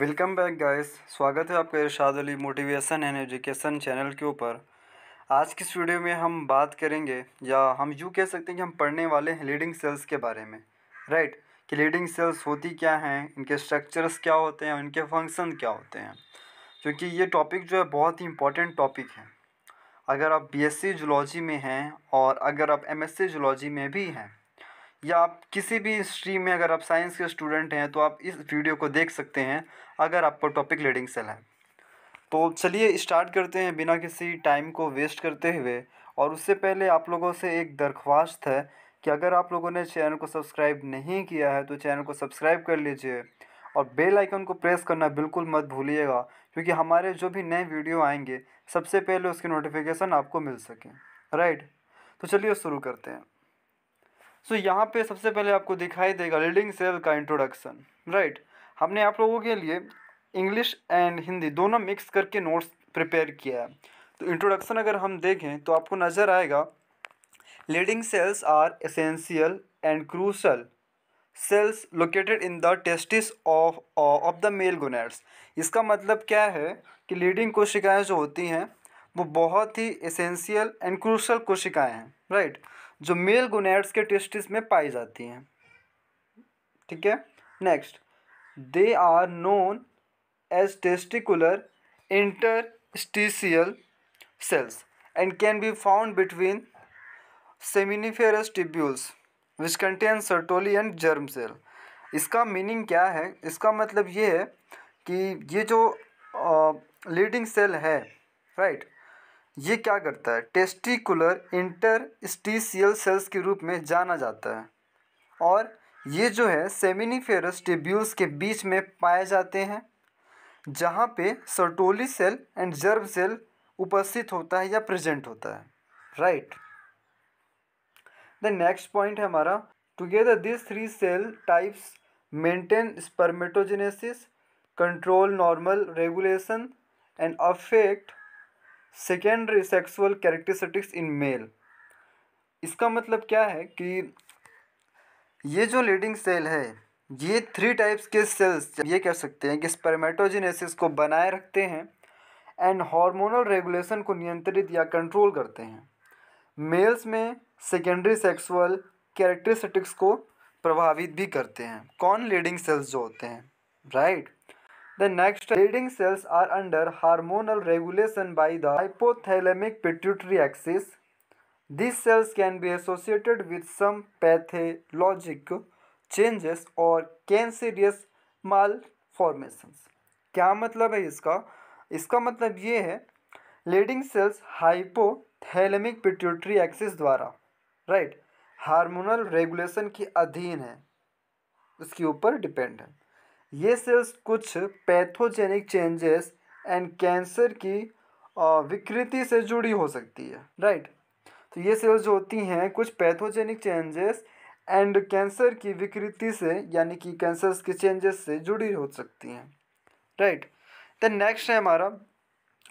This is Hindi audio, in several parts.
वेलकम बैक गाइस स्वागत है आपका Irshad Ali motivation and education channel के ऊपर आज की इस वीडियो में हम बात करेंगे या हम यूँ कह सकते हैं कि हम पढ़ने वाले हैं लीडिंग सेल्स के बारे में राइट right? कि लीडिंग सेल्स होती क्या हैं इनके स्ट्रक्चर्स क्या होते हैं इनके फंक्शन क्या होते हैं क्योंकि ये टॉपिक जो है बहुत ही इंपॉर्टेंट टॉपिक है अगर आप बी एस में हैं और अगर आप एम एस में भी हैं या आप किसी भी स्ट्रीम में अगर आप साइंस के स्टूडेंट हैं तो आप इस वीडियो को देख सकते हैं अगर आपको टॉपिक लीडिंग सेल है तो चलिए स्टार्ट करते हैं बिना किसी टाइम को वेस्ट करते हुए और उससे पहले आप लोगों से एक दरख्वास्त है कि अगर आप लोगों ने चैनल को सब्सक्राइब नहीं किया है तो चैनल को सब्सक्राइब कर लीजिए और बेल आइकन को प्रेस करना बिल्कुल मत भूलिएगा क्योंकि हमारे जो भी नए वीडियो आएंगे सबसे पहले उसकी नोटिफिकेशन आपको मिल सके राइट तो चलिए शुरू करते हैं सो so, यहाँ पे सबसे पहले आपको दिखाई देगा लीडिंग सेल का इंट्रोडक्शन राइट right? हमने आप लोगों के लिए इंग्लिश एंड हिंदी दोनों मिक्स करके नोट्स प्रिपेयर किया है तो इंट्रोडक्शन अगर हम देखें तो आपको नज़र आएगा leading cells are essential and crucial cells located in the testis of of the male gonads इसका मतलब क्या है कि लीडिंग कोशिकाएँ जो होती हैं वो बहुत ही एसेंशियल एंड क्रूशल कोशिकाएँ हैं राइट right? जो मेल गोनेट्स के टेस्टिस में पाई जाती हैं ठीक है next they are known as testicular interstitial cells and can be found between seminiferous tubules which contain Sertoli and germ cell इसका मीनिंग क्या है इसका मतलब ये है कि ये जो लीडिंग सेल है राइट right? ये क्या करता है टेस्टिकुलर इंटरस्टिशियल सेल्स के रूप में जाना जाता है और ये जो है सेमिनिफेरस टिब्यूल्स के बीच में पाए जाते हैं जहाँ पे Sertoli cell and germ cell उपस्थित होता है या प्रेजेंट होता है राइट द नेक्स्ट पॉइंट है हमारा together this three cell types maintain spermatogenesis control normal regulation and affect secondary sexual characteristics in male इसका मतलब क्या है कि ये जो लीडिंग सेल है ये थ्री टाइप्स के सेल्स ये कह सकते हैं कि स्पर्मेटोजेनेसिस को बनाए रखते हैं एंड हार्मोनल रेगुलेशन को नियंत्रित या कंट्रोल करते हैं मेल्स में सेकेंडरी सेक्सुअल कैरेक्टरिस्टिक्स को प्रभावित भी करते हैं कौन लीडिंग सेल्स जो होते हैं right right? The next leading cells are under hormonal regulation by the hypothalamic pituitary axis. These cells can be associated with some pathologic changes और cancerous malformations. क्या मतलब है इसका इसका मतलब ये है leading cells hypothalamic pituitary axis द्वारा राइट हार्मोनल रेगुलेशन के अधीन है उसके ऊपर डिपेंड है ये सेल्स कुछ पैथोजेनिक चेंजेस एंड कैंसर की विकृति से जुड़ी हो सकती है राइट right? तो ये सेल्स जो होती हैं कुछ पैथोजेनिक चेंजेस एंड कैंसर की विकृति से यानी कि कैंसर के चेंजेस से जुड़ी हो सकती हैं राइट तो नेक्स्ट है हमारा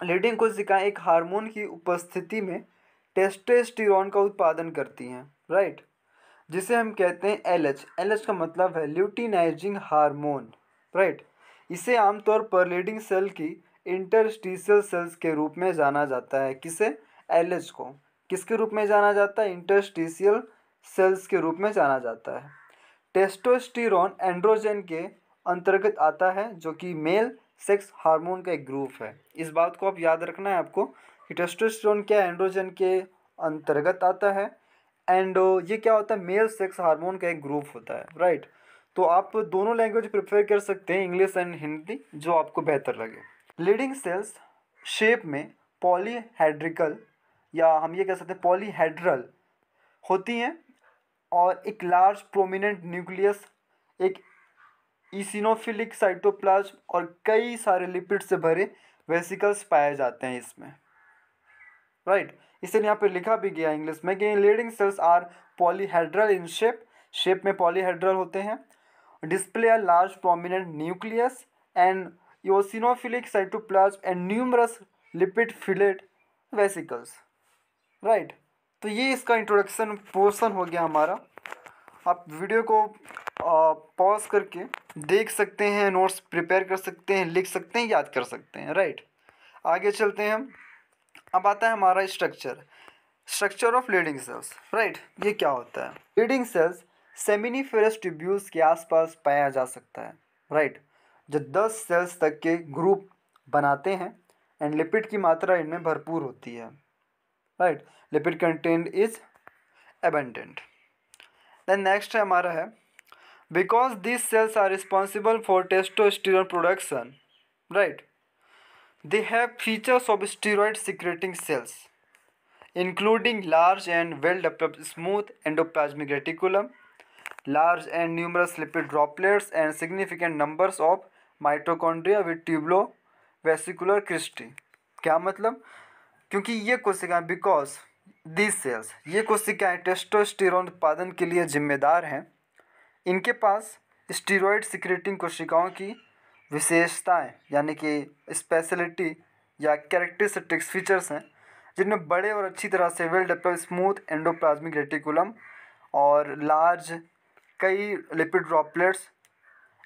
लीडिंग कोशिकाएं एक हार्मोन की उपस्थिति में टेस्टेस्टिर का उत्पादन करती हैं राइट right? जिसे हम कहते हैं एल एच एल एच का मतलब है ल्यूटिनाइजिंग हार्मोन राइट इसे आमतौर पर लीडिंग सेल की इंटरस्टिशियल सेल्स के रूप में जाना जाता है किसे एल को किसके रूप में जाना जाता है इंटरस्टिशियल सेल्स के रूप में जाना जाता है टेस्टोस्टिरोन एंड्रोजन के अंतर्गत आता है जो कि मेल सेक्स हार्मोन का एक ग्रुप है इस बात को आप याद रखना है आपको कि टेस्टोस्टिरोन क्या एंड्रोजन के अंतर्गत आता है एंड ये क्या होता है मेल सेक्स हार्मोन का एक ग्रुप होता है राइट तो आप दोनों लैंग्वेज प्रेफर कर सकते हैं इंग्लिश एंड हिंदी जो आपको बेहतर लगे लीडिंग सेल्स शेप में पॉलीहेड्रिकल या हम ये कह सकते हैं पॉलीहेड्रल होती हैं और एक लार्ज प्रोमिनेंट न्यूक्लियस एक इसिनोफिलिक साइटोप्लाज्म और कई सारे लिपिड से भरे वेसिकल्स पाए जाते हैं इसमें राइट right. इसलिए यहाँ पर लिखा भी गया इंग्लिश में कि leading cells are polyhedral in shape shape में पॉलीहेड्रल होते हैं display a large prominent nucleus and eosinophilic cytoplasm and numerous lipid fillet vesicles right तो ये इसका इंट्रोडक्शन पोर्सन हो गया हमारा आप वीडियो को पॉज करके देख सकते हैं नोट्स प्रिपेयर कर सकते हैं लिख सकते हैं याद कर सकते हैं राइट आगे चलते हैं हम अब आता है हमारा structure structure of leading cells right ये क्या होता है लीडिंग सेल्स सेमिनीफेरस ट्यूब्यूल्स के आसपास पाया जा सकता है राइट right? जो दस सेल्स तक के ग्रुप बनाते हैं एंड लिपिड की मात्रा इनमें भरपूर होती है right lipid content is abundant then next है हमारा है because this cells are responsible for testosterone production right they have features of steroid secreting cells including large and well developed smooth endoplasmic reticulum large and numerous lipid droplets and significant numbers of mitochondria with tubulo vesicular cristae क्या मतलब क्योंकि ये कोशिकाएं बिकॉज दी सेल्स ये कोशिकाएं टेस्टोस्टेरोन उत्पादन के लिए जिम्मेदार हैं इनके पास स्टीरोइड सिक्रेटिंग कोशिकाओं की विशेषताएं यानी कि स्पेशलिटी या कैरेक्टरिस्टिक्स फीचर्स हैं जिनमें बड़े और अच्छी तरह से well develop smooth endoplasmic reticulum और लार्ज कई लिपिड ड्रॉपलेट्स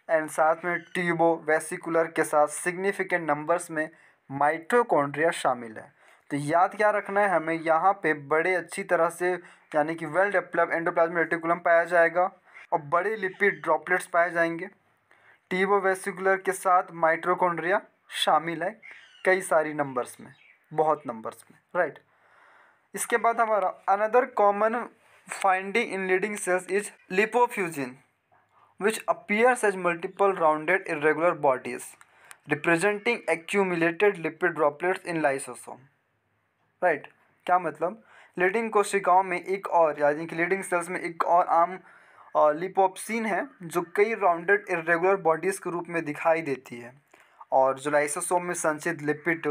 एंड साथ में ट्यूबो वेसिकुलर के साथ सिग्निफिकेंट नंबर्स में माइट्रोकॉन्ड्रिया शामिल है तो याद क्या रखना है हमें यहाँ पे बड़े अच्छी तरह से यानी कि वेल डेवलप एंडोप्लाज्मिक रेटिकुलम पाया जाएगा और बड़े लिपिड ड्रॉपलेट्स पाए जाएंगे टीबो वेसिकुलर के साथ माइट्रोकॉन्ड्रिया शामिल है कई सारी नंबर्स में बहुत नंबर्स में राइट इसके बाद हमारा another common finding in leading cells is lipofusin, which appears as multiple rounded irregular bodies representing accumulated lipid droplets in lysosome. Right right. क्या मतलब लीडिंग कोशिकाओं में एक और यानी कि लीडिंग सेल्स में एक और आम लिपोप्सिन है जो कई राउंडेड इरेगुलर बॉडीज़ के रूप में दिखाई देती है और जो लाइसोसोम में संचित लिपिड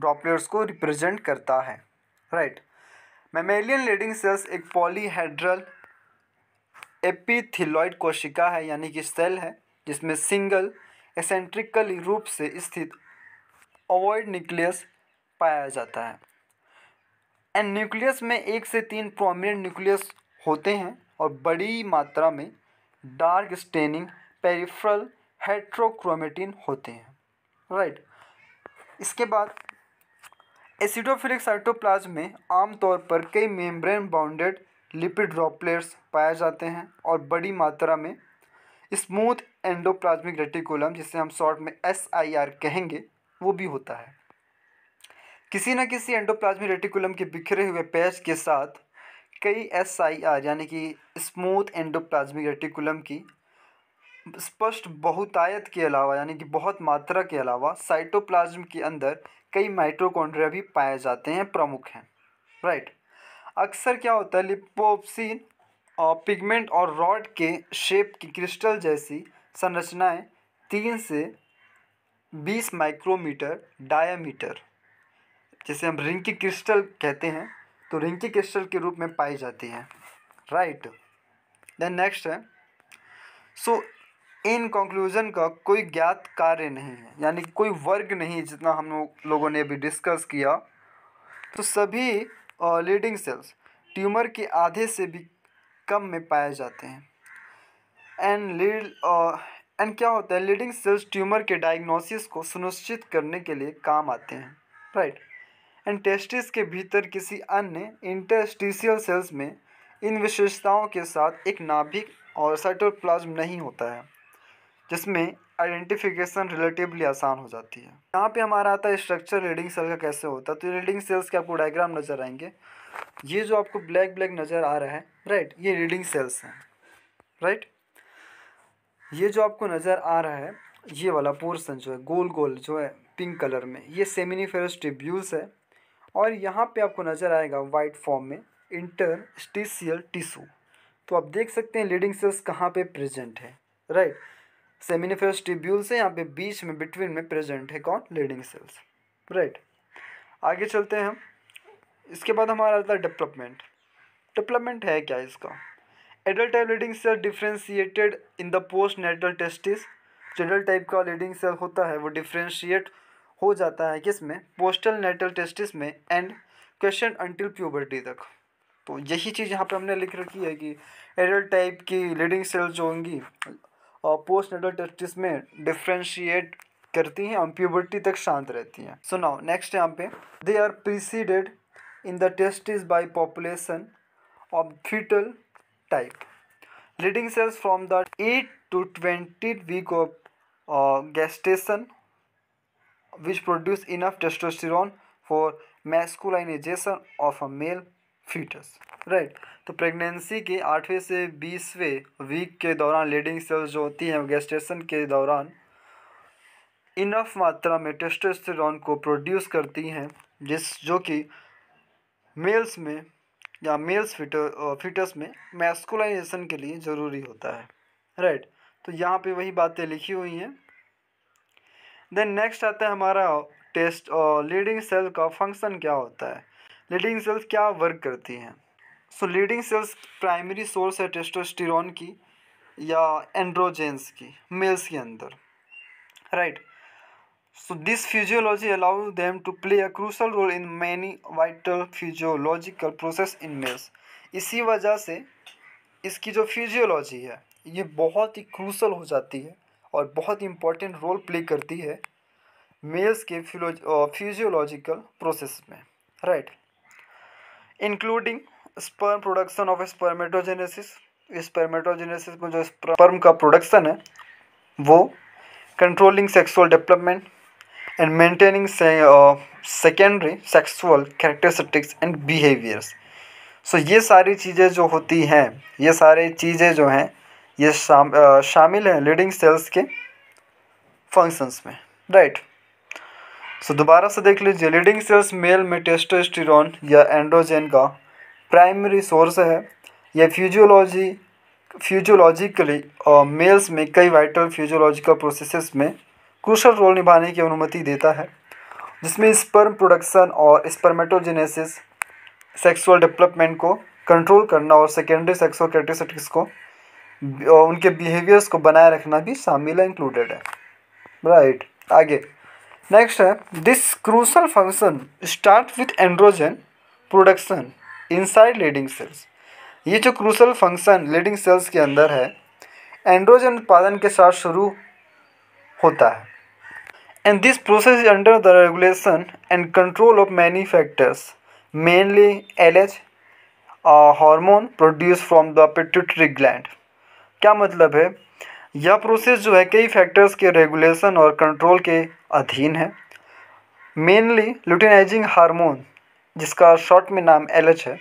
ड्रॉपलेट्स को रिप्रेजेंट करता है right right. Mammalian Leydig cells एक पॉलीहेड्रल एपिथिलॉइड कोशिका है यानी कि सेल है जिसमें सिंगल एसेंट्रिकल रूप से स्थित ओवॉइड न्यूक्लियस पाया जाता है एंड न्यूक्लियस में एक से तीन प्रोमिनेंट न्यूक्लियस होते हैं और बड़ी मात्रा में डार्क स्टेनिंग पेरिफ्रल हेट्रोक्रोमेटिन होते हैं राइट right. इसके बाद एसिडोफिलिक साइटोप्लाज्म में आमतौर पर कई मेम्ब्रेन बाउंडेड लिपिड ड्रॉपलेट्स पाए जाते हैं और बड़ी मात्रा में स्मूथ एंडोप्लाज्मिक रेटिकुलम जिसे हम शॉर्ट में एस आई आर कहेंगे वो भी होता है किसी न किसी एंडोप्लाज्मिक रेटिकुलम के बिखरे हुए पैच के साथ कई एस आई आर यानी कि स्मूथ एंडोप्लाज्मिक रेटिकुलम की स्पष्ट बहुतायत के अलावा यानी कि बहुत मात्रा के अलावा साइटोप्लाज्म के अंदर कई माइटोकॉन्ड्रिया भी पाए जाते हैं प्रमुख हैं राइट अक्सर क्या होता है लिपोप्सिन पिगमेंट और रॉड के शेप की क्रिस्टल जैसी संरचनाएं तीन से बीस माइक्रोमीटर डायामीटर जिसे हम रिंग की क्रिस्टल कहते हैं तो रिंग की क्रिस्टल के रूप में पाई जाती है राइट देन नेक्स्ट है सो इन कंक्लूज़न का कोई ज्ञात कार्य नहीं है यानी कि कोई वर्ग नहीं जितना हम लोगों ने अभी डिस्कस किया तो सभी लीडिंग सेल्स ट्यूमर के आधे से भी कम में पाए जाते हैं एंड लीड एंड क्या होता है लीडिंग सेल्स ट्यूमर के डायग्नोसिस को सुनिश्चित करने के लिए काम आते हैं राइट एंड टेस्टिस के भीतर किसी अन्य इंटरस्टिशियल सेल्स में इन विशेषताओं के साथ एक नाभिक और साइटोप्लाज्म नहीं होता है जिसमें आइडेंटिफिकेशन रिलेटिवली आसान हो जाती है यहाँ पे हमारा आता है स्ट्रक्चर रीडिंग सेल का कैसे होता है तो रीडिंग सेल्स के आपको डायग्राम नज़र आएंगे ये जो आपको ब्लैक ब्लैक नज़र आ रहा है राइट ये रीडिंग सेल्स हैं राइट ये जो आपको नज़र आ रहा है ये वाला पोर्सन जो है गोल गोल जो है पिंक कलर में ये सेमिनीफेरस ट्रिब्यूल्स है और यहाँ पे आपको नज़र आएगा वाइट फॉर्म में इंटर स्टीसियल टिशू तो आप देख सकते हैं लीडिंग सेल्स कहाँ पे प्रेजेंट है राइट right? सेमिनिफेस ट्रिब्यूल से यहाँ पे बीच में बिटवीन में प्रेजेंट है कौन लीडिंग सेल्स राइट आगे चलते हैं हम इसके बाद हमारा आता है डेवलपमेंट डेवलपमेंट है क्या इसका adult type Leydig cell differentiated in the postnatal testis जो एडल्ट टाइप का लीडिंग सेल होता है वो डिफ्रेंशिएट हो जाता है किस में पोस्टल नेटल टेस्टिस में एंड क्वेश्चन अंटिल प्यूबर्टी तक तो यही चीज़ यहाँ पे हमने लिख रखी है कि एडल्ट टाइप की लीडिंग सेल्स जो होंगी पोस्ट नेटल टेस्टिस में डिफ्रेंशिएट करती हैं और प्यूबर्टी तक शांत रहती हैं सो नाउ नेक्स्ट यहाँ पे they are preceded in the testis by population of fetal type Leydig cells from the eight to twenty week of gestation which produce enough testosterone for masculinization of a male fetus right तो प्रेगनेंसी के आठवें से बीसवें वीक के दौरान लीडिंग सेल्स जो होती हैं गेस्टेशन के दौरान इनफ मात्रा में टेस्टोस्टेरॉन को प्रोड्यूस करती हैं जिस जो कि मेल्स में या मेल्स फिटर फिटस में मैस्कुलाइजेशन के लिए ज़रूरी होता है राइट right. तो यहाँ पे वही बातें लिखी हुई हैं देन नेक्स्ट आता है हमारा टेस्ट लीडिंग सेल का फंक्शन क्या होता है लीडिंग सेल्स क्या वर्क करती हैं so Leydig cells primary source है टेस्टोस्टेरॉन की या एंड्रोजेंस की मेल्स के अंदर right so this physiology allow them to play a crucial role in many vital physiological process in males इसी वजह से इसकी जो फिजियोलॉजी है ये बहुत ही क्रूशल हो जाती है और बहुत इंपॉर्टेंट रोल प्ले करती है मेल्स के फिजियोलॉजिकल प्रोसेस में right including sperm production of spermatogenesis spermatogenesis में जो स्पर्म का प्रोडक्शन है वो controlling sexual development and maintaining secondary sexual characteristics and behaviours so ये सारी चीज़ें जो होती हैं ये सारी चीज़ें जो हैं ये शाम, आ, uh, शामिल हैं लीडिंग सेल्स के फंक्शंस में राइट right. सो so, दोबारा से देख लीजिए लीडिंग सेल्स मेल में टेस्टोस्टेरोन या एंड्रोजेन का प्राइमरी सोर्स है यह फ्यूजियोलॉजी फ्यूजियोलॉजिकली मेल्स में कई वाइटल फ्यूजियोलॉजिकल प्रोसेसेस में क्रूशल रोल निभाने की अनुमति देता है जिसमें स्पर्म प्रोडक्शन और स्पर्मेटोजेनेसिस सेक्सुअल डेवलपमेंट को कंट्रोल करना और सेकेंडरी सेक्सुअल कैरेक्टरिस्टिक्स को उनके बिहेवियर्स को बनाए रखना भी शामिल है इंक्लूडेड है राइट right. आगे नेक्स्ट है this crucial function start with androgen production inside Leydig cells ये जो क्रूसल फंक्शन लीडिंग सेल्स के अंदर है एंड्रोजन उत्पादन के साथ शुरू होता है and this process is under the regulation and control of many factors mainly L H hormone produce from the pituitary gland क्या मतलब है यह प्रोसेस जो है कई फैक्टर्स के रेगुलेशन और कंट्रोल के अधीन है मेनली लुटिनाइजिंग हार्मोन जिसका शॉर्ट में नाम एल है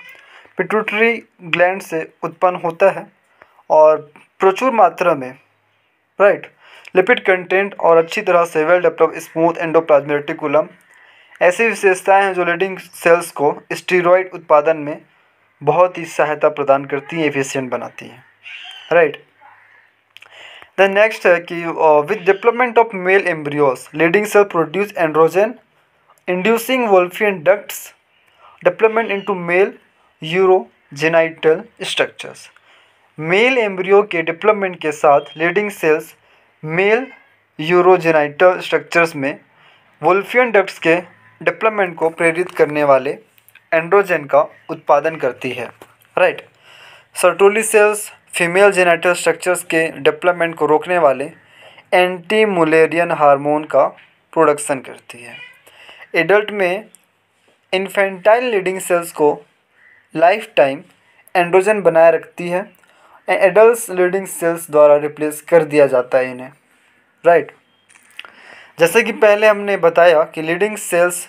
पिट्यूटरी ग्लैंड से उत्पन्न होता है और प्रचुर मात्रा में राइट लिपिड कंटेंट और अच्छी तरह से वेल डेवलप स्मूथ एंडोप्लाज्मेटिकुलम ऐसी विशेषताएं हैं जो लीडिंग सेल्स को स्टीरोइड उत्पादन में बहुत ही सहायता प्रदान करती हैं एफिशियंट बनाती हैं राइट द नेक्स्ट है कि with development of male embryos Leydig cell produce androgen inducing Wolffian ducts development into male urogenital structures male embryo के डेवलपमेंट के साथ Leydig cells male urogenital structures में वोल्फियन डक्ट्स के डेवलपमेंट को प्रेरित करने वाले एंड्रोजन का उत्पादन करती है right Sertoli cells female genital structures के डेवलपमेंट को रोकने वाले एंटी मुलेरियन हार्मोन का प्रोडक्शन करती है एडल्ट में इन्फेंटाइल लीडिंग सेल्स को लाइफ टाइम एंड्रोजन बनाए रखती है एडल्ट लीडिंग सेल्स द्वारा रिप्लेस कर दिया जाता है इन्हें राइट जैसे कि पहले हमने बताया कि लीडिंग सेल्स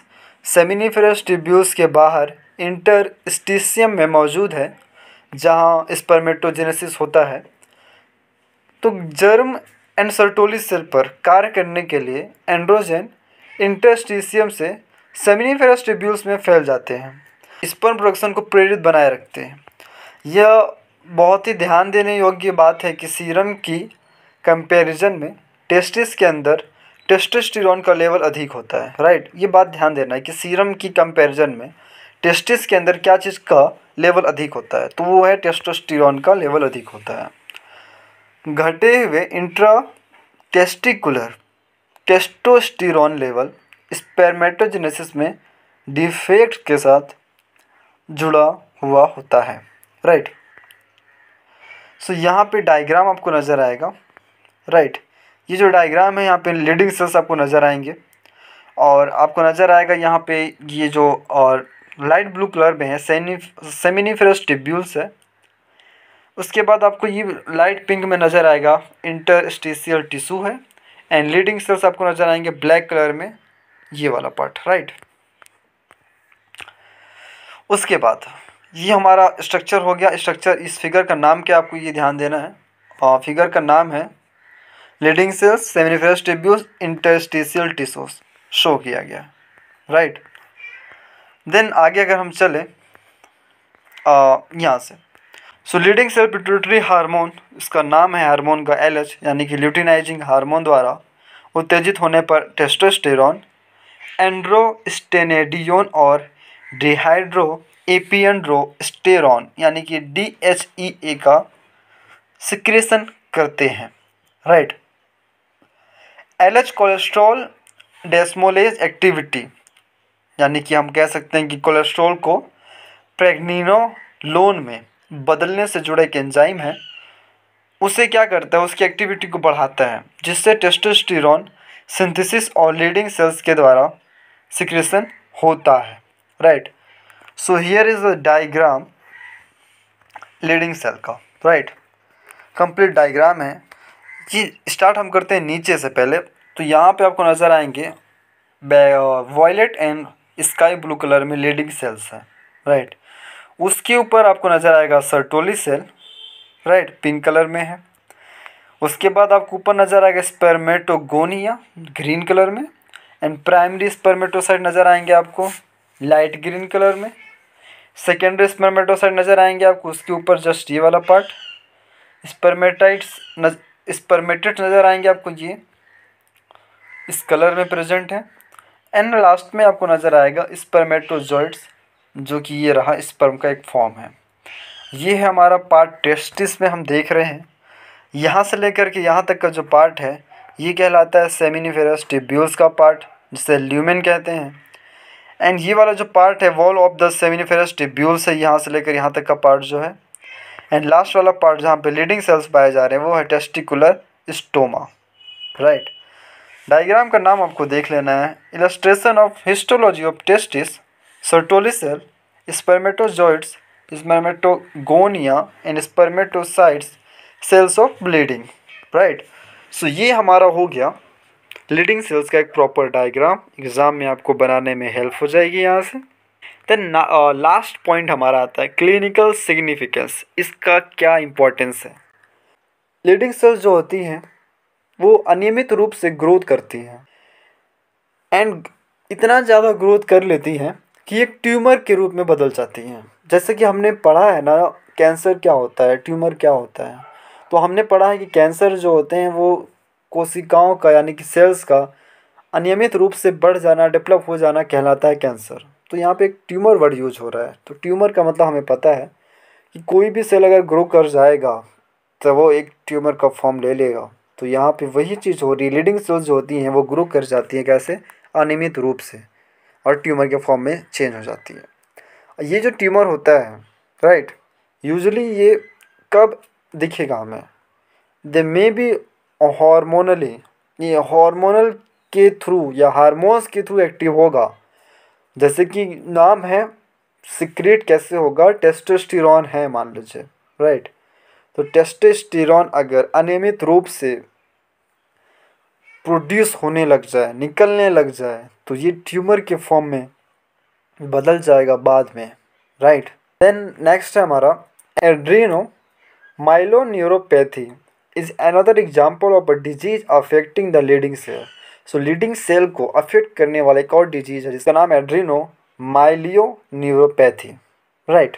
सेमिनिफेरस ट्रिब्यूल्स के बाहर इंटरस्टिशियम में मौजूद है जहाँ स्पर्मेटोजेनेसिस होता है तो जर्म एंड सेल पर कार्य करने के लिए एंड्रोजन इंटरस्टिशियम से सेमिनिफेरस ट्यूब्यूल्स में फैल जाते हैं स्पर्म प्रोडक्शन को प्रेरित बनाए रखते हैं यह बहुत ही ध्यान देने योग्य बात है कि सीरम की कंपैरिजन में टेस्टिस के अंदर टेस्टोस्टेरोन का लेवल अधिक होता है राइट ये बात ध्यान देना है कि सीरम की कंपैरिजन में टेस्टिस के अंदर क्या चीज़ का लेवल अधिक होता है तो वो है टेस्टोस्टेरोन का लेवल अधिक होता है घटे हुए intra testicular testosterone level spermatogenesis में डिफेक्ट के साथ जुड़ा हुआ होता है राइट right. सो so, यहाँ पे डायग्राम आपको नज़र आएगा राइट right. ये जो डायग्राम है यहाँ पे लीडिंग सेल्स आपको नज़र आएंगे और आपको नज़र आएगा यहाँ पे ये जो और लाइट ब्लू कलर में है सेमिनीफेरस टिब्यूल्स है उसके बाद आपको ये लाइट पिंक में नज़र आएगा इंटरस्टिशियल टिशू है एंड लीडिंग सेल्स आपको नज़र आएंगे ब्लैक कलर में ये वाला पार्ट राइट उसके बाद ये हमारा स्ट्रक्चर हो गया स्ट्रक्चर इस फिगर का नाम क्या आपको ये ध्यान देना है और हाँ, फिगर का नाम है leading cells seminiferous tubules interstitial tissues show किया गया राइट देन आगे अगर हम चले यहाँ से so Leydig cell pituitary hormone इसका नाम है हार्मोन का एलएच यानी कि ल्यूटिनाइजिंग हार्मोन द्वारा उत्तेजित होने पर टेस्टोस्टेरॉन एंड्रोस्टेनेडियोन और डिहाइड्रो एपियनड्रोस्टेरॉन यानी कि डी एच ई ए का सिक्रेशन करते हैं right L H cholesterol desmolase activity यानी कि हम कह सकते हैं कि कोलेस्ट्रॉल को प्रेग्निनोलोन में बदलने से जुड़े एक एंजाइम है उसे क्या करता है उसकी एक्टिविटी को बढ़ाता है जिससे टेस्टोस्टेरॉन सिंथेसिस और लीडिंग सेल्स के द्वारा सिक्रेशन होता है right so here is a diagram Leydig cell का राइट कंप्लीट डायग्राम है जी स्टार्ट हम करते हैं नीचे से पहले तो यहाँ पे आपको नज़र आएंगे violet and sky blue colour में लीडिंग सेल्स हैं राइट उसके ऊपर आपको नज़र आएगा Sertoli cell right pink colour में है उसके बाद आपको ऊपर नज़र आएगा स्पेरमेटोगोनिया ग्रीन कलर में एंड प्राइमरी स्पर्मेटोसाइट नज़र आएंगे आपको लाइट ग्रीन कलर में सेकेंडरी स्पर्मेटोसाइट नज़र आएंगे आपको उसके ऊपर जस्ट ये वाला पार्ट स्पर्मेटाइट्स नज स्पर्मेटेड नज़र आएंगे आपको ये इस कलर में प्रेजेंट है एंड लास्ट में आपको नज़र आएगा स्पर्मेटोजॉइट्स जो कि ये रहा स्पर्म का एक फॉर्म है ये है हमारा पार्ट टेस्टिस में हम देख रहे हैं यहाँ से लेकर के यहाँ तक का जो पार्ट है ये कहलाता है सेमिनिफेरस टिब्यूल्स का पार्ट जिसे ल्यूमेन कहते हैं एंड ये वाला जो पार्ट है wall of the seminiferous tubule से यहाँ से लेकर यहाँ तक का पार्ट जो है एंड लास्ट वाला पार्ट जहाँ पे लीडिंग सेल्स पाए जा रहे हैं वो है टेस्टिकुलर स्टोमा राइट डायग्राम का नाम आपको देख लेना है illustration of histology of testis Sertoli cell spermatozoids spermatogonia and spermatocytes cells of Leydig right so ये हमारा हो गया लीडिंग सेल्स का एक प्रॉपर डायग्राम एग्ज़ाम में आपको बनाने में हेल्प हो जाएगी यहाँ से देन लास्ट पॉइंट हमारा आता है क्लिनिकल सिग्निफिकेंस इसका क्या इम्पोर्टेंस है लीडिंग सेल्स जो होती हैं वो अनियमित रूप से ग्रोथ करती हैं एंड इतना ज़्यादा ग्रोथ कर लेती हैं कि एक ट्यूमर के रूप में बदल जाती हैं जैसे कि हमने पढ़ा है ना कैंसर क्या होता है ट्यूमर क्या होता है तो हमने पढ़ा है कि कैंसर जो होते हैं वो कोशिकाओं का यानी कि सेल्स का अनियमित रूप से बढ़ जाना डेवलप हो जाना कहलाता है कैंसर तो यहाँ पे एक ट्यूमर वर्ड यूज हो रहा है तो ट्यूमर का मतलब हमें पता है कि कोई भी सेल अगर ग्रो कर जाएगा तो वो एक ट्यूमर का फॉर्म ले लेगा तो यहाँ पे वही चीज़ हो रही लीडिंग सेल्स जो होती हैं वो ग्रो कर जाती हैं कैसे अनियमित रूप से और ट्यूमर के फॉर्म में चेंज हो जाती है ये जो ट्यूमर होता है राइट यूजली ये कब दिखेगा हमें दे मे बी हॉर्मोनली ये हॉर्मोनल के थ्रू या हार्मोन्स के थ्रू एक्टिव होगा जैसे कि नाम है सिक्रेट कैसे होगा टेस्टोस्टिरॉन है मान लीजिए राइट तो टेस्टोस्टिरॉन अगर अनियमित रूप से प्रोड्यूस होने लग जाए निकलने लग जाए तो ये ट्यूमर के फॉर्म में बदल जाएगा बाद में राइट देन नेक्स्ट है हमारा adrenomyeloneuropathy is another example of a disease affecting the Leydig cell so Leydig cell को अफेक्ट करने वाला एक और डिजीज है जिसका नाम एड्रीनो माइलियो न्यूरोपैथी राइट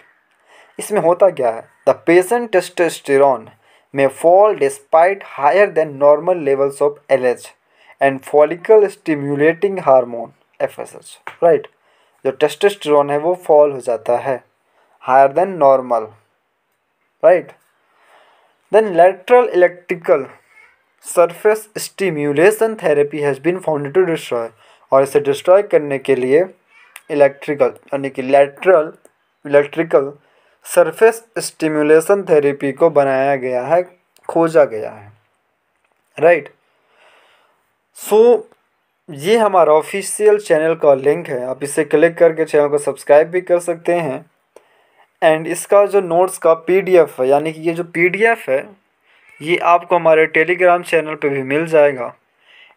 इसमें होता क्या है द पेशेंट टेस्टोस्टेरॉन में fall despite higher than normal levels of L H and follicle stimulating hormone F S H right जो टेस्टोस्टेरॉन है वो फॉल हो जाता है higher than normal right then lateral electrical surface stimulation therapy has been found to destroy और इसे डिस्ट्रॉय करने के लिए इलेक्ट्रिकल यानी कि lateral electrical surface stimulation therapy को बनाया गया है खोजा गया है राइट right? सो so, ये हमारा ऑफिशियल चैनल का लिंक है आप इसे क्लिक करके चैनल को सब्सक्राइब भी कर सकते हैं एंड इसका जो नोट्स का पीडीएफ है यानी कि ये जो पीडीएफ है ये आपको हमारे टेलीग्राम चैनल पे भी मिल जाएगा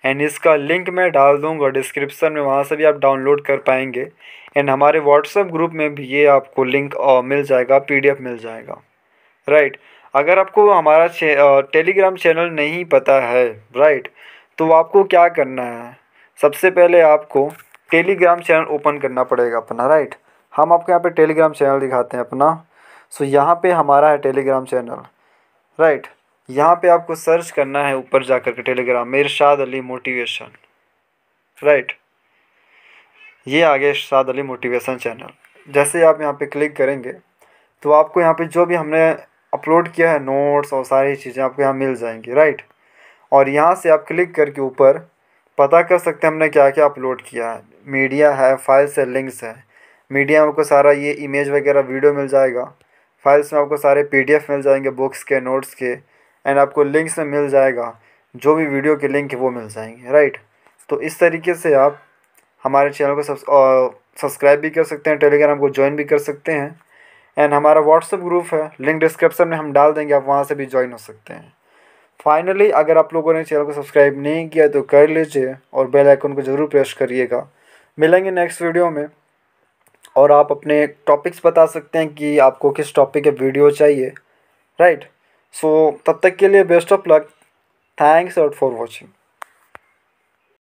एंड इसका लिंक मैं डाल दूंगा डिस्क्रिप्शन में वहाँ से भी आप डाउनलोड कर पाएंगे एंड हमारे व्हाट्सएप ग्रुप में भी ये आपको लिंक मिल जाएगा पीडीएफ मिल जाएगा राइट right. अगर आपको हमारा चे, टेलीग्राम चैनल नहीं पता है राइट right, तो आपको क्या करना है सबसे पहले आपको टेलीग्राम चैनल ओपन करना पड़ेगा अपना राइट हम आपको यहाँ पे टेलीग्राम चैनल दिखाते हैं अपना सो यहाँ पे हमारा है टेलीग्राम चैनल राइट यहाँ पे आपको सर्च करना है ऊपर जा कर के टेलीग्राम में इरशाद अली मोटिवेशन राइट ये आ गया इरशाद अली मोटिवेशन चैनल जैसे आप यहाँ पे क्लिक करेंगे तो आपको यहाँ पे जो भी हमने अपलोड किया है नोट्स और सारी चीज़ें आपको यहाँ मिल जाएंगी राइट और यहाँ से आप क्लिक करके ऊपर पता कर सकते हैं हमने क्या क्या अपलोड किया है मीडिया है फाइल्स है लिंक्स है मीडिया में आपको सारा ये इमेज वगैरह वीडियो मिल जाएगा फाइल्स में आपको सारे पी मिल जाएंगे बुक्स के नोट्स के एंड आपको लिंक्स में मिल जाएगा जो भी वीडियो के लिंक है वो मिल जाएंगे राइट तो इस तरीके से आप हमारे चैनल को सब्सक्राइब भी कर सकते हैं टेलीग्राम को ज्वाइन भी कर सकते हैं एंड हमारा व्हाट्सअप ग्रुप है लिंक डिस्क्रिप्शन में हम डाल देंगे आप वहाँ से भी ज्वाइन हो सकते हैं फाइनली अगर आप लोगों ने चैनल को सब्सक्राइब नहीं किया तो कर लीजिए और बेल आइकन को ज़रूर प्रेस करिएगा मिलेंगे नेक्स्ट वीडियो में और आप अपने टॉपिक्स बता सकते हैं कि आपको किस टॉपिक के वीडियो चाहिए राइट सो तब तक के लिए बेस्ट ऑफ लक थैंक्स और फॉर वॉचिंग